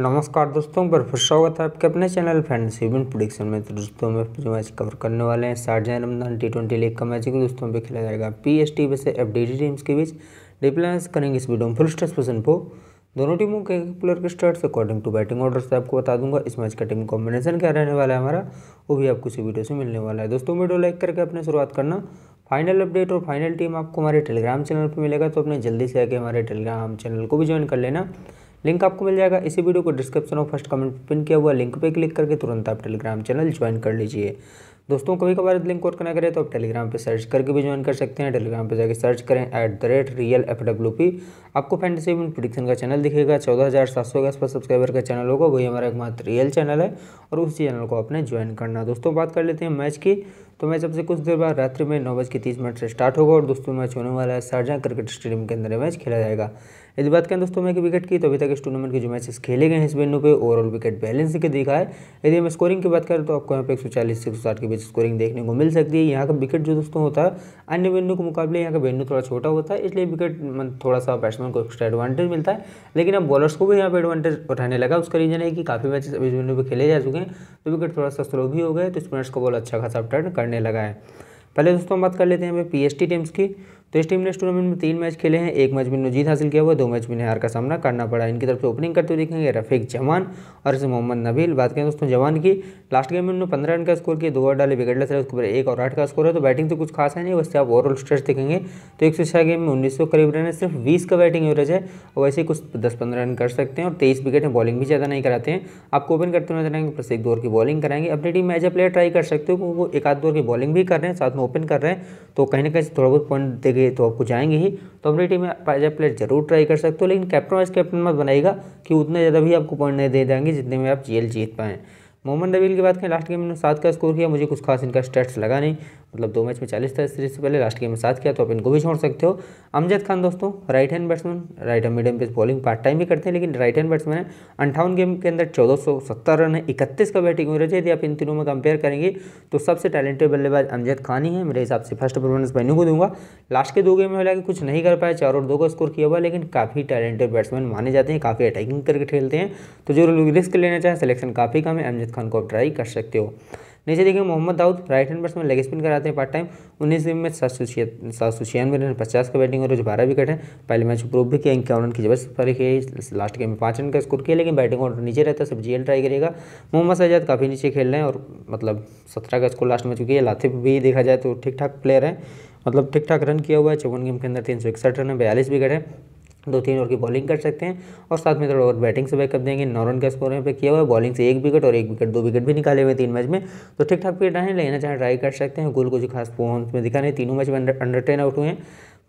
नमस्कार दोस्तों पर फिर स्वागत है आपके अपने चैनल फ्रेंड्स इवेंट प्रोडिक्शन में तो दोस्तों में जो मैच कवर करने वाले हैं Sharjah Ramadan T twenty league का मैच है दोस्तों पे खेला जाएगा पी एस टी वैसे एफ डी टीम्स के बीच डिप्लायंस करेंगे इस वीडियो में फुल स्टेस पोजिशन पो दोनों टीमों के प्लेयर के start according to batting order से आपको बता दूंगा इस मैच का टीम कॉम्बिनेशन क्या रहने वाला है हमारा वो भी आपको इसी वीडियो से मिलने वाला है दोस्तों वीडियो लाइक करके अपने शुरुआत करना फाइनल अपडेट और फाइनल टीम आपको हमारे टेलीग्राम चैनल पर मिलेगा तो अपने जल्दी से आके हमारे टेलीग्राम चैनल को भी ज्वाइन कर लेना लिंक आपको मिल जाएगा इसी वीडियो को डिस्क्रिप्शन और फर्स्ट कमेंट पिन किया हुआ लिंक पे क्लिक करके तुरंत आप टेलीग्राम चैनल ज्वाइन कर लीजिए दोस्तों कभी कभार लिंक और कनेक्ट करें तो आप टेलीग्राम पे सर्च करके भी ज्वाइन कर सकते हैं टेलीग्राम पे जाके सर्च करें at the rate real F W P आपको फैंटेसी प्रोडिक्शन का चैनल दिखेगा चौदह हज़ार सात सौ के आसपास सब्सक्राइबर का चैनल होगा वही हमारा एकमात्र रियल चैनल है और उस चैनल को आपने ज्वाइन करना दोस्तों बात कर लेते हैं मैच की तो मैच अब से कुछ देर बाद रात्रि में नौ बज के तीस मिनट से स्टार्ट होगा और दोस्तों मैच होने वाला है शारजहाँ क्रिकेट स्टेडियम के अंदर मैच खेला जाएगा यदि बात करें दोस्तों मैं कि विकेट की तो अभी तक इस टूर्नामेंट के जो मैचेस खेले गए हैं इस वेन्यू पे ओवरऑल विकेट बैलेंस के दिखा है यदि हम स्कोरिंग की बात करें तो आपको यहाँ पे एक सौ चालीस से एक सौ साठ के बीच बीच स्कोरिंग देखने को मिल सकती है यहाँ का विकेट जो दोस्तों होता है अन्य वेन्यू के मुकाबले यहाँ का वेन्यू थोड़ा छोटा होता है इसलिए विकेट थोड़ा सा बैट्समैन को एक्स्ट्रा एडवांटेज मिलता है लेकिन अब बॉलर्स को भी यहाँ पर एडवांटेज उठाने लगा उसका रीजन है कि काफ़ी मैचेस अभी वेन्यू पर खेले जा चुके हैं तो विकेट थोड़ा सा स्लो भी हो गए तो स्पिनर्स को बॉल अच्छा खासा टर्न करने लगा है पहले दोस्तों हम बात कर लेते हैं हमें पी टीम्स की तो इस टीम ने इस टूर्नामेंट में तीन मैच खेले हैं एक मैच में इन्होंने जीत हासिल किया हुआ दो मैच में हार का सामना करना पड़ा इनकी तरफ से ओपनिंग करते हुए देखेंगे रफीक जमान और इसे मोहम्मद नबील बात करें दोस्तों जवान की लास्ट गेम में उन्होंने पंद्रह रन का स्कोर किया दो ओवर डाले विकेटलेस रहे उसके ऊपर एक और आठ का स्कोर है तो बैटिंग तो कुछ खास है नहीं वैसे आप ओवरऑल स्ट्रेस देखेंगे तो एक गेम में उन्नीस करीब रन है सिर्फ बीस का बैटिंग एवरेज है और वैसे कुछ दस पंद्रह रन कर सकते हैं और तेईस विकेट है बॉलिंग भी ज़्यादा नहीं कराते हैं आपको ओपन करते हुए आएंगे प्लस एक दो की बॉलिंग कराएंगे अपनी टीम में एज ए प्लेयर ट्राई कर सकते हो वो एक आध दो की बॉलिंग भी कर रहे हैं साथ में ओपन कर रहे हैं तो कहीं ना कहीं थोड़ा बहुत पॉइंट लगे तो आपको जाएंगे ही तो अपनी टीम में एज ए प्लेयर जरूर ट्राई कर सकते हो लेकिन कैप्टन वाइस कैप्टन मत बनाएगा कि उतने ज़्यादा भी आपको पॉइंट नहीं दे जाएंगे जितने में आप जेल जीत पाएँ मोहम्मद नबील की बात करें लास्ट गेम में सात का स्कोर किया मुझे कुछ खास इनका स्टेट्स लगा नहीं मतलब दो मैच में चालीस था इस सीरीज से पहले लास्ट गेम में सात किया तो आप इनको भी छोड़ सकते हो अमजद खान दोस्तों right hand batsman right hand medium pace bowling part time भी करते हैं लेकिन राइट हैंड बैट्समैन है अंठावन गेम के अंदर चौदह रन है इकतीस का बैटिंग एवरेज है यदि आप इन तीनों में कंपेयर करेंगे तो सबसे टैलेंटेड बल्लेबाज अमजद खान ही है मेरे हिसाब से फर्स्ट परफॉर्मेंस मैं को दूंगा लास्ट के दो गेम में हालांकि कुछ नहीं कर पाया चार और दो का स्कोर किया हुआ लेकिन काफ़ी टैलेंटेड बैट्समैन माने जाते हैं काफ़ी अटैकिंग करके खेलते हैं तो जो लोग रिस्क लेना चाहें सिलेक्शन काफ़ी कम है अमजद खान को आप ट्राई कर सकते हो नीचे देखिए Mohammad Daud right hand batsman leg spin कराते हैं पार्ट टाइम उन्नीस में सात सौ सात सौ छियानवे रन पचास का बैटिंग और रोज बारह विकेट है पहले मैच प्रूव भी किया इक्यावन रन की जबरदस्त पर लास्ट गेम में पाँच रन का स्कोर किया लेकिन बैटिंग ऑर्डर नीचे रहता है सब जी ट्राई करेगा मोहम्मद सजाद काफ़ी नीचे खेल रहे हैं और मतलब सत्रह का स्कोर लास्ट में चुकी है लातिफ भी देखा जाए तो ठीक ठाक प्लेयर है मतलब ठीक ठाक रन किया हुआ है चौवन गेम के अंदर तीन सौ इकसठ रन है बयालीस विकेट है दो तीन ओवर की बॉलिंग कर सकते हैं और साथ में थोड़ा और बैटिंग से बैकअप देंगे नौ रन का स्कोर यहाँ पे किया हुआ है बॉलिंग से एक विकेट और एक विकेट दो विकेट भी निकाले हुए तीन मैच में तो ठीक ठाक विकेट आए लेना चाहे ट्राई कर सकते हैं गोल को जो खास फोन में दिखा रहे तीनों मैच में अंडर टेन आउट हुए हैं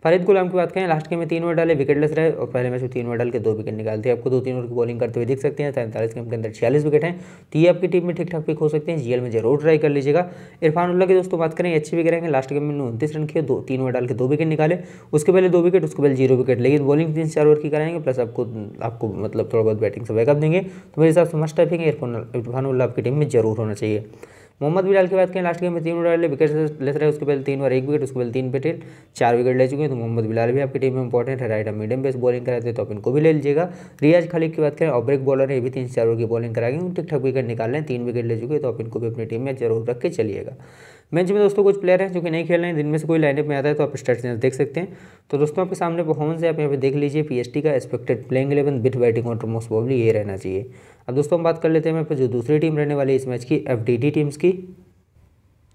फरीद गुलाम की बात करें लास्ट के में तीन ओवर डाले विकेटलेस रहे और पहले मैच में तीन ओवर डाल के दो विकेट निकाल दिए आपको दो तीन ओवर की बॉलिंग करते हुए दिख सकते हैं सैंतालीस गेम के अंदर छियालीस विकेट हैं तो ये आपकी टीम में ठीक ठाक पिक हो सकते हैं जीएल में जरूर ट्राई कर लीजिएगा इरफान उल्ला की दोस्तों बात करें अच्छी विकेट रहेंगे लास्ट गेम में उनतीस रन किए दो तीन ओवर डाल के दो विकेट निकाले उसके पहले दो विकेट उसके पहले जीरो विकेट लेकिन बॉलिंग तीन चार ओवर की कराएंगे प्लस आपको आपको मतलब थोड़ा बहुत बैटिंग से बैकअप देंगे तो मेरे हिसाब से मस्ट टाइपिंग इरफान उल्ला आपकी टीम में जरूर होना चाहिए मोहम्मद बिलाल की बात करें लास्ट गेम में तीन ओवर डाले विकेट लेते रहे उसके पहले तीन ओवर एक विकेट उसके पहले तीन विकेट चार विकेट ले चुके हैं तो मोहम्मद बिलाल भी आपकी टीम में इंपॉर्टेंट है राइट मीडियम बेस बॉलिंग कराते हैं तो आप इनको भी ले लीजिएगा रियाज खालिक की बात करें और ब्रेक बॉलर है ये भी तीन चार ओवर की बॉलिंग कराएंगे ठीक ठाक विकेट निकाल लें तीन विकेट ले चुके हैं तो आप इनको भी अपनी टीम में जरूर रख के चलिएगा मैच में दोस्तों कुछ प्लेयर हैं जो कि नहीं खेल रहे हैं जिनमें से कोई लाइनअप में आता है तो आप स्टेटस देख सकते हैं तो दोस्तों आपके सामने परफॉर्मेंस है आप यहाँ पे देख लीजिए पीएसटी का expected playing eleven with batting order most probably ये रहना चाहिए अब दोस्तों हम बात कर लेते हैं यहाँ पर जो दूसरी टीम रहने वाली इस मैच की एफ टीम्स की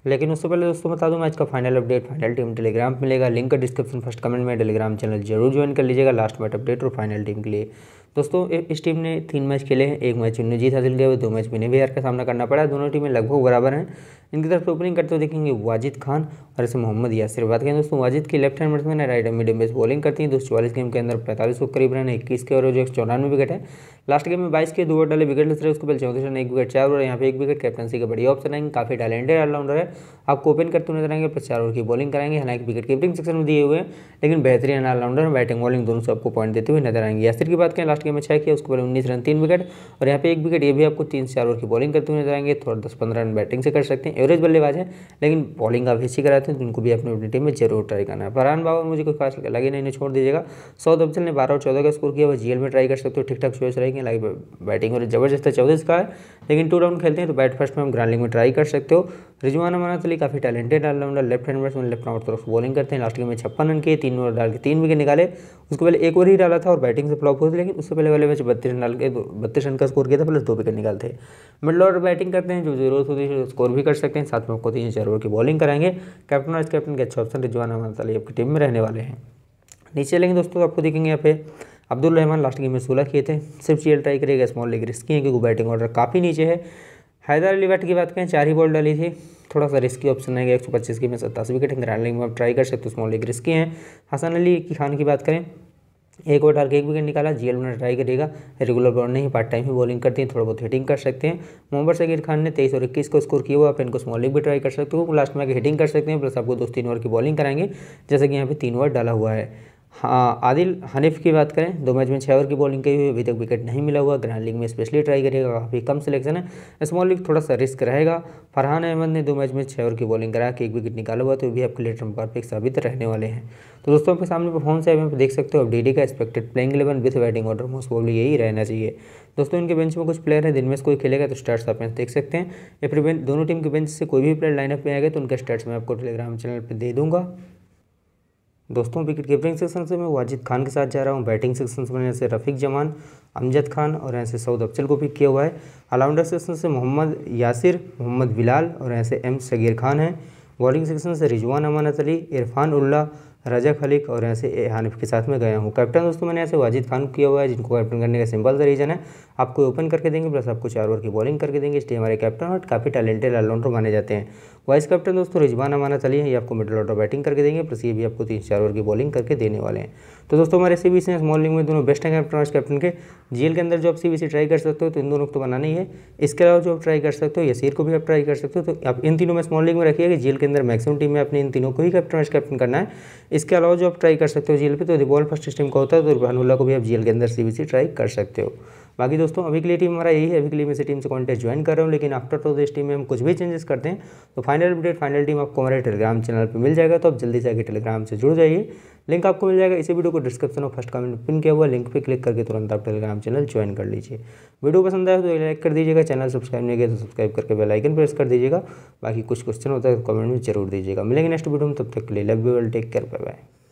लेकिन उससे पहले दोस्तों बता दूं मैच का final update final team Telegram मिलेगा लिंक का डिस्क्रिप्शन फर्स्ट कमेंट में टेलीग्राम चैनल जरूर ज्वाइन कर लीजिएगा लास्ट मैच अपडेट और फाइनल टीम के लिए दोस्तों इस टीम ने तीन मैच खेले हैं एक मैच उन्हें जीत हासिल किया हुआ दो मैच में नेवी का सामना करना पड़ा दोनों टीमें लगभग बराबर हैं इनकी तरफ से ओपनिंग करते हुए देखेंगे वाजिद खान और ऐसे मोहम्मद यासिर बात करें दोस्तों वाजिद की लेफ्ट हैंड बैट्समैन है राइट मीडियम बेस बॉलिंग करती है दो चौवालीस गेम के अंदर पैंतालीस को करीब रन इक्कीस के और जो एक चौरानवे विकेट है लास्ट गेम में बाईस के दो ओवर डाले विकेट लेते उसके पहले चौथे रन एक विकेट चार ओवर यहाँ पे एक विकेट कैप्टनसी का बड़ी ऑप्शन आएंगे काफी टैलेंटेड ऑलराउंडर है आपको ओपन करते हुए नजर आएंगे पर चार ओवर की बॉलिंग कराएंगे हालांकि विकेट कीपिंग सेक्शन में दिए हुए हैं लेकिन बेहतरीन ऑलराउंडर बैटिंग बॉलिंग दोनों से आपको पॉइंट देते हुए नजर आएंगे यासिर की बात करें लास्ट के मैच है किया उसके पहले उन्नीस रन तीन विकेट और यहाँ पे एक विकेट ये भी आपको तीन से चार ओवर की बॉलिंग करते हुए नजर आएंगे थोड़ा दस पंद्रह रन बैटिंग से कर सकते हैं एवरेज बल्लेबाज है लेकिन बॉलिंग आप हिस्सी कराते हैं तो उनको भी अपनी अपनी टीम में जरूर ट्राई करना है फरहान बाबर मुझे कोई खास लगे नहीं छोड़ दीजिएगा सौ अफजल ने बारह और चौदह का स्कोर किया वो जीएल में ट्राई कर सकते हो ठीक ठाक चॉइस रहेंगे लाइक बैटिंग और जबरदस्त है चौदह का है लेकिन टू राउंड खेलते हैं तो बैट फर्स्ट में हम ग्राउंडिंग में ट्राई कर सकते हो रिजवान अमान अली काफ़ी talented allrounder left hand batsman left तरफ बॉलिंग करते हैं लास्ट गेम में छप्पन रन किए तीन ओवर डाल के तीन विकेट निकाले उसके पहले एक ओवर ही डाला था और बैटिंग से फ्लॉप हुई थे लेकिन उससे पहले वाले मैच बत्तीस रन डाल के बत्तीस रन का स्कोर किया था प्लस दो विकेट निकालते थे मिडल ऑर्डर बैटिंग करते हैं जो जीरो होती है स्कोर भी कर सकते हैं साथ में आपको तीन चार ओवर की बॉलिंग कराएंगे कैप्टन वाइस कैप्टन के अच्छे ऑप्शन रिजवान अमान अली आपकी टीम में रहने वाले हैं नीचे लेंगे दोस्तों तो आपको देखेंगे यहाँ पे अब्दुल रहमान लास्ट गेम में सोलह किए थे सिर्फ चीएल ट्राई करेगा स्मॉल लेग रिस्की है क्योंकि बैटिंग ऑर्डर काफ़ी नीचे है हैदर अली बैट की बात करें चार ही बॉल डाली थी थोड़ा सा रिस्की ऑप्शन है एक सौ पच्चीस की में सत्तासी विकेट ग्रैंड लीग में आप ट्राई कर सकते हो स्मॉल लेग रिस्की हैं हसन अली की खान की बात करें एक ओवर डाल के एक विकेट निकाला जीएल ने ट्राई करेगा रेगुलर बॉल नहीं पार्ट टाइम ही बॉलिंग करती हैं थोड़ा बहुत हिटिंग कर सकते हैं मोहम्मद शकीर खान ने तेईस और इक्कीस को स्कोर किया हुआ आप इनको स्मॉल लीग भी ट्राई कर सकते हो लास्ट में आगे हिटिंग कर सकते हैं प्लस आपको दो तीन ओवर की बॉलिंग कराएंगे जैसे कि यहाँ पर तीन ओवर डाला हुआ है हाँ आदिल हनीफ की बात करें दो मैच में छः ओवर की बॉलिंग की हुई अभी तक विकेट नहीं मिला हुआ ग्रैंड लीग में स्पेशली ट्राई करेगा काफ़ी कम सिलेक्शन है स्मॉल लीग थोड़ा सा रिस्क रहेगा फरहान अहमद ने दो मैच में छः ओवर की बॉलिंग कराया कि एक विकेट निकाला हुआ तो भी आपके लिए ट्रम्प परफेक्ट साबित रहने वाले हैं तो दोस्तों आपके सामने फोन से आप देख सकते हो अब डी का expected playing eleven with batting order most probably यही रहना चाहिए दोस्तों इनके बेंच में कुछ प्लेयर है जिनमें से कोई खेलेगा तो स्टार्ट आप देख सकते हैं या फिर दोनों टीम के बेंच से कोई भी प्लेयर लाइनअप में आएगा तो उनके स्टार्ट मैं आपको टेलीग्राम चैनल पर दे दूँगा दोस्तों विकेट कीपिंग सेक्शन से मैं वाजिद खान के साथ जा रहा हूँ बैटिंग सेक्शन से मैंने ऐसे रफ़ीक जमान अमजद खान और ऐसे सऊद अफजल को पिक किया हुआ है ऑलराउंडर सेक्शन से मोहम्मद यासिर मोहम्मद बिलाल और ऐसे एम सगीर खान हैं बॉलिंग सेक्शन से रिजवान अमानत अली इरफान उल्ला रजा खलीक और यहाँ से हानिफ के साथ में गया हूँ कैप्टन दोस्तों मैंने ऐसे वाजिद खान किया हुआ है जिनको कैप्टन करने का सिंपल सा रीजन है आपको ओपन करके देंगे प्लस आपको चार ओवर की बॉलिंग करके देंगे इसलिए हमारे कैप्टन और काफ़ी टैलेंटेड ऑलराउंडर माने जाते हैं वाइस कैप्टन दोस्तों रिजवान अमाना चली है ये आपको मिडिल ऑर्डर बैटिंग करके देंगे प्लस ये भी आपको तीन चार ओवर की बॉलिंग करके देने वाले हैं तो दोस्तों हमारे C B C small league में दोनों बेस्ट हैं कैप्टन और कैप्टन के जीएल के अंदर जो आप सी बी सी ट्राई कर सकते हो तो इन दोनों को तो बनाना ही है इसके अलावा जो आप ट्राई कर सकते हो यसीर को भी आप ट्राई कर सकते हो तो आप इन तीनों में स्मॉल लीग में रखिएगा जीएल के अंदर मैक्सिमम टीम में अपने इन तीनों को ही कैप्टन और कैप्टन करना है इसके अलावा जो आप ट्राई कर सकते हो जी पे तो रिवॉल्व फर्स्ट सिस्टम का होता है तो रुबहानुल्ला को भी आप जी के अंदर सी ट्राई कर सकते हो बाकी दोस्तों अभी के लिए टीम हमारा यही है अभी के लिए मैं इसी टीम से कॉन्टेस्ट ज्वाइन कर रहा हूँ लेकिन आफ्टर टू तो इस टीम में हम कुछ भी चेंजेस करते हैं तो फाइनल अपडेट फाइनल टीम आपको हमारे टेलीग्राम चैनल पर मिल जाएगा तो आप जल्दी से आगे टेलीग्राम से जुड़ जाइए लिंक आपको मिल जाएगा इसी वीडियो को डिस्क्रिप्शन और फर्स्ट कमेंट पिन किया हुआ लिंक पर क्लिक करके तुरंत आप टेलीग्राम चैनल ज्वाइन कर लीजिए वीडियो पसंद आए तो लाइक कर दीजिएगा चैनल सब्सक्राइब नहीं किया तो सब्सक्राइब करके बेलाइकन प्रेस कर दीजिएगा बाकी कुछ क्वेश्चन होता है तो कमेंट में जरूर दीजिएगा मिलेंगे नेक्स्ट वीडियो में तब तक के लिए love you well take care bye bye